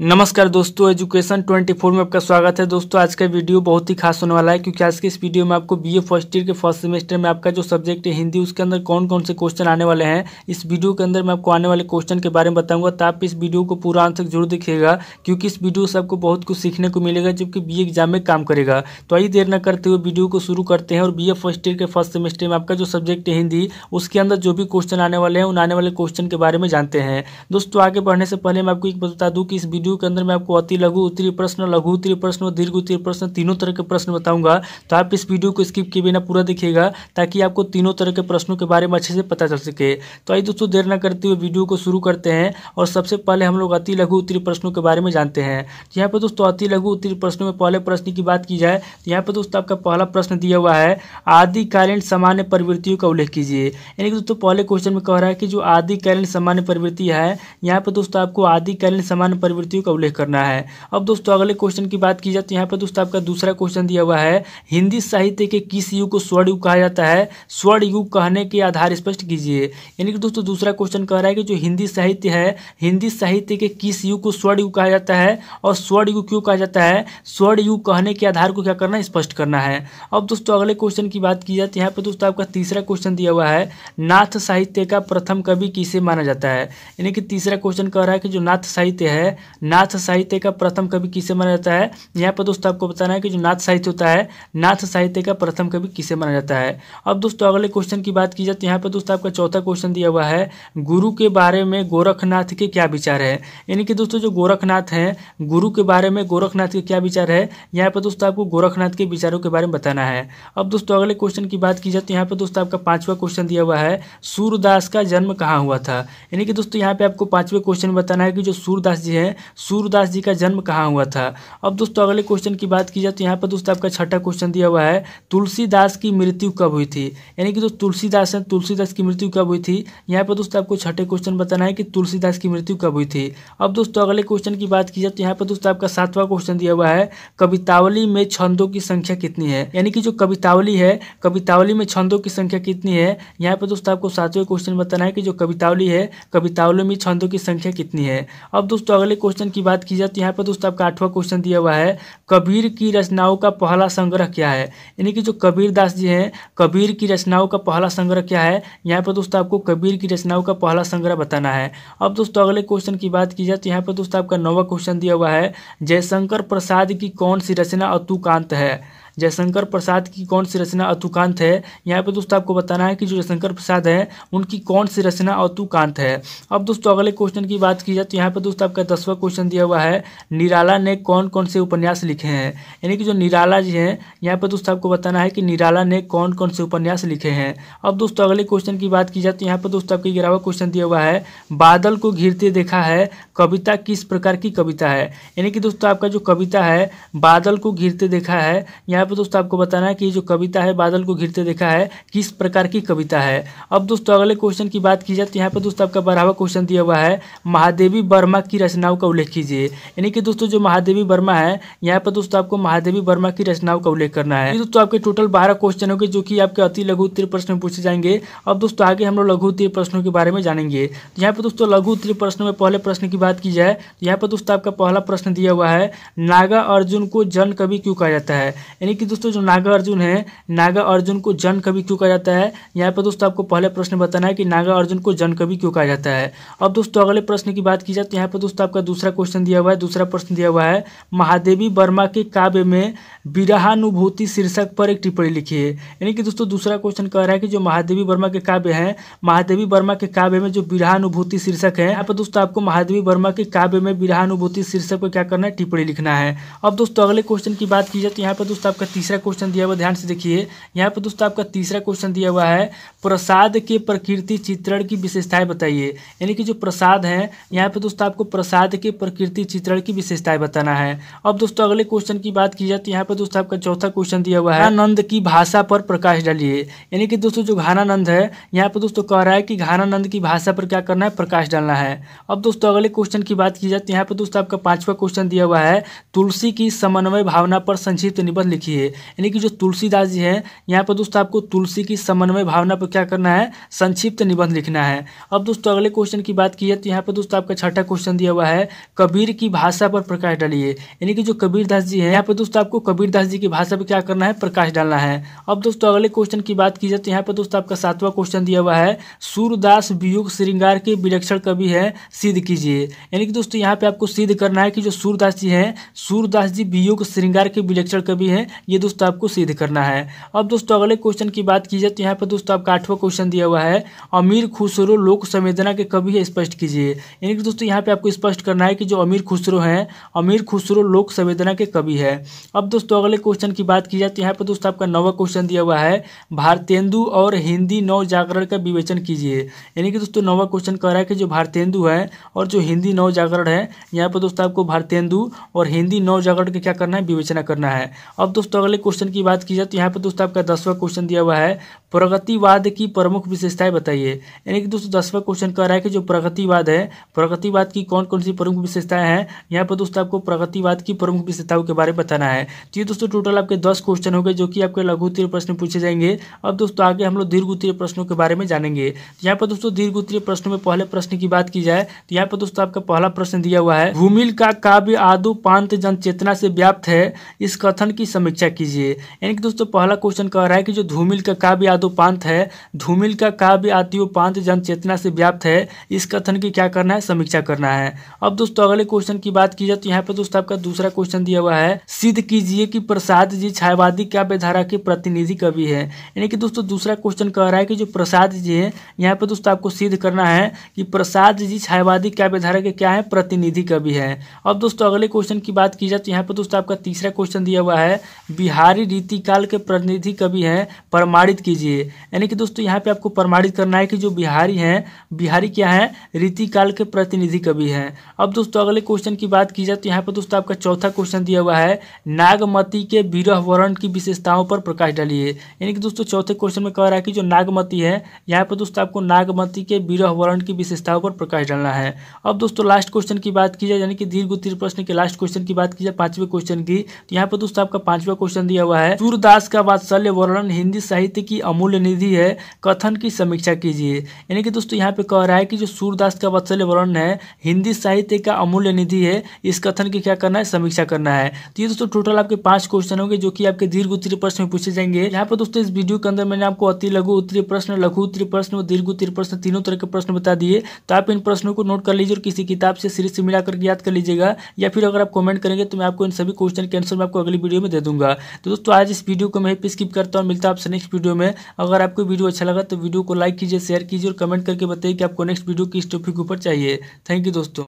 नमस्कार दोस्तों एजुकेशन 24 में आपका स्वागत है दोस्तों आज का वीडियो बहुत ही खास होने वाला है क्योंकि आज के इस वीडियो में आपको बीए फर्स्ट ईयर के फर्स्ट सेमेस्टर में आपका जो सब्जेक्ट है हिंदी उसके अंदर कौन कौन से क्वेश्चन आने वाले हैं इस वीडियो के अंदर मैं आपको आने वाले क्वेश्चन के बारे में बताऊंगा तो आप इस वीडियो को पूरा आंसर जरूर देखिएगा क्योंकि इस वीडियो से आपको बहुत कुछ सीखने को मिलेगा जबकि बी एग्जाम में काम करेगा तो आई देर न करते हुए वीडियो को शुरू करते हैं और बी फर्स्ट ईयर के फर्स्ट सेमेस्टर में आपका जो सब्जेक्ट है हिंदी उसके अंदर जो भी क्वेश्चन आने वाले हैं उन आने वाले क्वेश्चन के बारे में जानते हैं दोस्तों आगे बढ़ने से पहले मैं आपको एक बता दूँ कि इस वीडियो वीडियो के अंदर मैं आपको अति लघु उत्तरी प्रश्न लघु उत्तरी प्रश्न और दीर्घ उत्तरी प्रश्न तीनों तरह के प्रश्न बताऊंगा तो आप इस वीडियो को स्किप किए बिना पूरा देखिएगा ताकि आपको तीनों तरह के प्रश्नों के बारे में अच्छे से पता चल सके तो आई दोस्तों देर न करते हुए वीडियो को शुरू करते हैं और सबसे पहले हम लोग अति लघु उत्तरी प्रश्नों के बारे में जानते हैं तो यहाँ पर दोस्तों अति लघु उत्तरी प्रश्नों में पहले प्रश्न की बात की जाए तो यहाँ पर दोस्तों आपका पहला प्रश्न दिया हुआ है आदिकालीन सामान्य प्रवृत्तियों का उल्लेख कीजिए यानी कि दोस्तों पहले क्वेश्चन में कह रहा है कि जो आदिकालीन सामान्य प्रवृत्ति है यहाँ पर दोस्तों आपको आदिकालीन सामान्य प्रवृत्ति व्यक्तियों का उल्लेख करना है अब दोस्तों अगले क्वेश्चन की बात की जाए तो यहाँ पर दोस्तों आपका दूसरा क्वेश्चन दिया हुआ है हिंदी साहित्य के किस युग को स्वर्ण युग कहा जाता है स्वर्ण युग कहने के आधार स्पष्ट कीजिए यानी कि दोस्तों दूसरा क्वेश्चन कह रहा है कि जो हिंदी साहित्य है हिंदी साहित्य के किस युग को स्वर्ण युग कहा जाता है और स्वर्ण युग क्यों कहा जाता है स्वर्ण युग कहने के आधार को क्या करना स्पष्ट करना है अब दोस्तों अगले क्वेश्चन की बात की जाए तो यहाँ पर दोस्तों आपका तीसरा क्वेश्चन दिया हुआ है नाथ साहित्य का प्रथम कवि किसे माना जाता है यानी कि तीसरा क्वेश्चन कह रहा है कि जो नाथ साहित्य है नाथ साहित्य का प्रथम कवि किसे माना जाता है यहाँ पर दोस्तों आपको बताना है कि जो नाथ साहित्य होता है नाथ साहित्य का प्रथम कवि किसे माना जाता है अब दोस्तों अगले क्वेश्चन की बात की जाए तो यहाँ पर दोस्तों आपका चौथा क्वेश्चन दिया हुआ है गुरु के बारे में गोरखनाथ के क्या विचार है यानी कि दोस्तों जो गोरखनाथ हैं गुरु के बारे में गोरखनाथ के क्या विचार है यहाँ पर दोस्तों आपको गोरखनाथ के विचारों के बारे में बताना है अब दोस्तों अगले क्वेश्चन की बात की जाए तो यहाँ पर दोस्तों आपका पांचवा क्वेश्चन दिया हुआ है सूरदास का जन्म कहाँ हुआ था यानी कि दोस्तों यहाँ पे आपको पांचवें क्वेश्चन बताना है कि जो सूरदास जी हैं सूरदास जी का जन्म कहाँ हुआ था अब दोस्तों अगले क्वेश्चन की बात की जाए तो यहाँ पर दोस्तों आपका छठा क्वेश्चन दिया हुआ है तुलसीदास की मृत्यु कब हुई थी यानी कि दोस्तों तुलसीदास है तुलसीदास की मृत्यु कब हुई थी यहाँ पर दोस्तों आपको छठे क्वेश्चन बताना है कि तुलसीदास की मृत्यु कब हुई थी अब दोस्तों अगले क्वेश्चन की बात की जाए तो यहाँ पर दोस्तों आपका सातवां क्वेश्चन दिया हुआ है कवितावली में छंदों की संख्या कितनी है यानी कि जो कवितावली है कवितावली में छंदों की संख्या कितनी है यहाँ पर दोस्तों आपको सातवें क्वेश्चन बताना है कि जो कवितावली है कवितावली में छंदों की संख्या कितनी है अब दोस्तों अगले क्वेश्चन क्वेश्चन की बात की जाए तो यहाँ पर दोस्तों आपका आठवां क्वेश्चन दिया हुआ है कबीर की रचनाओं का पहला संग्रह क्या है यानी कि जो कबीर दास जी हैं कबीर की रचनाओं का पहला संग्रह क्या है यहाँ पर दोस्तों आपको कबीर की रचनाओं का पहला संग्रह बताना है अब दोस्तों अगले क्वेश्चन की बात की जाए तो यहाँ पर दोस्तों आपका नौवा क्वेश्चन दिया हुआ है जयशंकर प्रसाद की कौन सी रचना अतुकांत है जयशंकर प्रसाद की कौन सी रचना अतुकांत है यहाँ पे दोस्तों आपको बताना है कि जो जयशंकर प्रसाद है उनकी कौन सी रचना अतुकांत है अब दोस्तों अगले क्वेश्चन की बात की जाए तो यहाँ पे दोस्तों आपका दसवां क्वेश्चन दिया हुआ है निराला ने कौन कौन से उपन्यास लिखे हैं यानी कि जो निराला जी हैं यहाँ पे दोस्तों आपको बताना है कि निराला ने कौन कौन से उपन्यास लिखे हैं अब दोस्तों अगले क्वेश्चन की बात की जाए तो यहाँ पर दोस्तों आपके ग्यारहवा क्वेश्चन दिया हुआ है बादल को घिरते देखा है कविता किस प्रकार की कविता है यानी कि दोस्तों आपका जो कविता है बादल को घिरते देखा है यहाँ पे दोस्तों आपको बताना है कि जो कविता है बादल को घिरते देखा है किस प्रकार की कविता है अब दोस्तों अगले क्वेश्चन की बात की जाए तो यहाँ पे दोस्तों आपका बराबर क्वेश्चन दिया हुआ है महादेवी वर्मा की रचनाओं का उल्लेख कीजिए यानी कि दोस्तों जो महादेवी वर्मा है यहाँ पर दोस्तों आपको महादेवी वर्मा की रचनाओं का उल्लेख करना है दोस्तों आपके टोटल बारह क्वेश्चन होंगे जो कि आपके अति लघु उत्तर प्रश्न पूछे जाएंगे अब दोस्तों आगे हम लोग लघु उत्तर प्रश्नों के बारे में जानेंगे तो यहाँ पर दोस्तों लघु उत्तर प्रश्नों में पहले प्रश्न की बात की जाए तो यहाँ पर दोस्तों आपका पहला प्रश्न दिया हुआ है नागा अर्जुन को जन कवि क्यों कहा जाता है यानी कि दोस्तों जो नागा अर्जुन है नागा अर्जुन को जन कवि क्यों कहा जाता है यहाँ पर दोस्तों आपको पहले प्रश्न बताना है कि नागा अर्जुन को जन कवि क्यों कहा जाता है अब दोस्तों अगले प्रश्न की बात की जाए तो यहाँ पर दोस्तों आपका दूसरा क्वेश्चन दिया हुआ है दूसरा प्रश्न दिया हुआ है महादेवी वर्मा के काव्य में विराहानुभूति शीर्षक पर एक टिप्पणी लिखिए यानी कि दोस्तों दूसरा क्वेश्चन कह रहा है कि जो महादेवी वर्मा के काव्य है महादेवी वर्मा के काव्य में जो विराहानुभूति शीर्षक है यहाँ पर दोस्तों आपको महादेवी वर्मा के काव्य में विराहानुभूति शीर्षक पर क्या करना है टिप्पणी लिखना है अब दोस्तों अगले क्वेश्चन की बात की जाए तो यहाँ पर दोस्तों आपका आपका तीसरा क्वेश्चन दिया हुआ ध्यान से देखिए यहाँ पर दोस्तों आपका तीसरा क्वेश्चन दिया हुआ है प्रसाद के प्रकृति चित्रण की विशेषताएं बताइए यानी कि जो प्रसाद है यहाँ पर दोस्तों आपको प्रसाद के प्रकृति चित्रण की विशेषताएं बताना है अब दोस्तों अगले क्वेश्चन की बात की जाए तो यहाँ पर दोस्तों आपका चौथा क्वेश्चन दिया हुआ है नंद की भाषा पर प्रकाश डालिए यानी कि दोस्तों जो घानानंद है यहाँ पर दोस्तों कह रहा है कि घानानंद की भाषा पर क्या करना है प्रकाश डालना है अब दोस्तों अगले क्वेश्चन की बात की जाए तो यहाँ पर दोस्तों आपका पांचवा क्वेश्चन दिया हुआ है तुलसी की समन्वय भावना पर संक्षिप्त निबंध लिखिए देखिए यानी कि जो तुलसीदास जी है यहाँ पर दोस्तों आपको तुलसी की समन्वय भावना पर क्या करना है संक्षिप्त निबंध लिखना है अब दोस्तों अगले क्वेश्चन की बात की है तो यहाँ पर दोस्तों आपका छठा क्वेश्चन दिया हुआ है कबीर की भाषा पर प्रकाश डालिए यानी कि जो कबीरदास जी है यहाँ पर दोस्तों आपको कबीरदास जी की भाषा पर क्या करना है प्रकाश डालना है अब दोस्तों अगले क्वेश्चन की बात की जाए तो यहाँ पर दोस्तों आपका सातवां क्वेश्चन दिया हुआ है सूरदास वियुग श्रृंगार के विलक्षण कवि है सिद्ध कीजिए यानी कि दोस्तों यहाँ पे आपको सिद्ध करना है कि जो सूरदास जी हैं सूरदास जी वियुग श्रृंगार के विलक्षण कवि हैं ये दोस्तों आपको सिद्ध करना है अब दोस्तों अगले क्वेश्चन की बात की जाए तो यहाँ पर दोस्तों आपका आठवां क्वेश्चन दिया हुआ है अमीर खुसरो लोक संवेदना के कवि स्पष्ट कीजिए यानी कि दोस्तों यहाँ पर आपको स्पष्ट करना है कि जो अमीर खुसरो हैं अमीर खुसरो लोक संवेदना के कवि है अब दोस्तों अगले क्वेश्चन की बात की जाए तो यहाँ पर दोस्तों आपका नवा क्वेश्चन दिया हुआ है भारतेंदु और हिंदी नव जागरण का विवेचन कीजिए यानी कि दोस्तों नवा क्वेश्चन कह रहा है कि जो भारतेंदु है और जो हिंदी नव जागरण है यहाँ पर दोस्तों आपको भारतेंदु और हिंदी नव जागरण का क्या करना है विवेचना करना है अब दोस्तों दोस्तों अगले क्वेश्चन की बात की जाए तो यहाँ पर दोस्तों आपका दसवां क्वेश्चन दिया हुआ है प्रगतिवाद की प्रमुख विशेषताएं बताइए यानी कि दोस्तों दसवा क्वेश्चन कह रहा है कि जो प्रगतिवाद है प्रगतिवाद की कौन कौन सी प्रमुख विशेषताएं हैं यहाँ पर दोस्तों आपको प्रगतिवाद की प्रमुख विशेषताओं के बारे में बताना है तो ये दोस्तों टोटल आपके दस क्वेश्चन हो गए जो कि आपके उत्तरीय प्रश्न पूछे जाएंगे अब दोस्तों आगे हम लोग दीर्घ उत्तरीय प्रश्नों के बारे में जानेंगे तो यहाँ पर दोस्तों दीर्घ उत्तरीय प्रश्नों में पहले प्रश्न की बात की जाए तो यहाँ पर दोस्तों आपका पहला प्रश्न दिया हुआ है भूमिल का काव्य आदो पांत जन चेतना से व्याप्त है इस कथन की समीक्षा कीजिए यानी कि दोस्तों पहला क्वेश्चन कह रहा है कि जो धूमिल का काव्य याद उपांत है धूमिल का काव्य आदि उपांत जन चेतना से व्याप्त है इस कथन की क्या करना है समीक्षा करना है अब दोस्तों अगले क्वेश्चन की बात की जाए तो यहाँ पे दोस्तों आपका दूसरा क्वेश्चन दिया हुआ है सिद्ध कीजिए कि प्रसाद जी छायावादी काव्य धारा के प्रतिनिधि कवि है यानी कि दोस्तों दूसरा क्वेश्चन कह रहा है कि जो प्रसाद जी है यहाँ पे दोस्तों आपको सिद्ध करना है कि प्रसाद जी छायावादी काव्य धारा के क्या है प्रतिनिधि कवि है अब दोस्तों अगले क्वेश्चन की बात की जाए तो यहाँ पे दोस्तों आपका तीसरा क्वेश्चन दिया हुआ है बिहारी रीतिकाल के प्रतिनिधि कवि है प्रमाणित कीजिए कीजिए यानी कि दोस्तों यहाँ पे आपको प्रमाणित करना है कि जो बिहारी हैं बिहारी क्या है रीति काल के प्रतिनिधि कवि हैं अब दोस्तों अगले क्वेश्चन की बात की जाए तो यहाँ पर दोस्तों आपका चौथा क्वेश्चन दिया हुआ है नागमती के विरह वर्ण की विशेषताओं पर प्रकाश डालिए यानी कि दोस्तों चौथे क्वेश्चन में कह रहा है कि जो नागमती है यहाँ पर दोस्तों आपको नागमती के विरह वर्ण की विशेषताओं पर प्रकाश डालना है अब दोस्तों लास्ट क्वेश्चन की बात की जाए यानी कि दीर्घ उत्तीर्ण प्रश्न के लास्ट क्वेश्चन की बात की जाए पांचवे क्वेश्चन की तो यहाँ पर दोस्तों आपका पांचवा क्वेश्चन दिया हुआ है सूरदास का वात्सल्य वर्णन हिंदी साहित्य की अमूल्य निधि है कथन की समीक्षा कीजिए यानी कि दोस्तों यहाँ पे कह रहा है कि जो सूरदास का वत्सल्य वर्ण है हिंदी साहित्य का अमूल्य निधि है इस कथन की क्या करना है समीक्षा करना है तो ये दोस्तों टोटल आपके पांच क्वेश्चन होंगे जो कि आपके दीर्घ उत्तरी प्रश्न में पूछे जाएंगे यहाँ पर दोस्तों इस वीडियो के अंदर मैंने आपको अति लघु उत्तरी प्रश्न लघु उत्तरी प्रश्न और दीर्घ उत्तरी प्रश्न तीनों तरह के प्रश्न बता दिए तो आप इन प्रश्नों को नोट कर लीजिए और किसी किताब से सीरीज से मिलाकर याद कर लीजिएगा या फिर अगर आप कमेंट करेंगे तो मैं आपको इन सभी क्वेश्चन के आंसर मैं आपको अगली वीडियो में दे दूंगा तो दोस्तों आज इस वीडियो को मैं स्किप करता हूँ मिलता है आपसे नेक्स्ट वीडियो में अगर आपको वीडियो अच्छा लगा तो वीडियो को लाइक कीजिए शेयर कीजिए और कमेंट करके बताइए कि आपको नेक्स्ट वीडियो किस टॉपिक के ऊपर चाहिए थैंक यू दोस्तों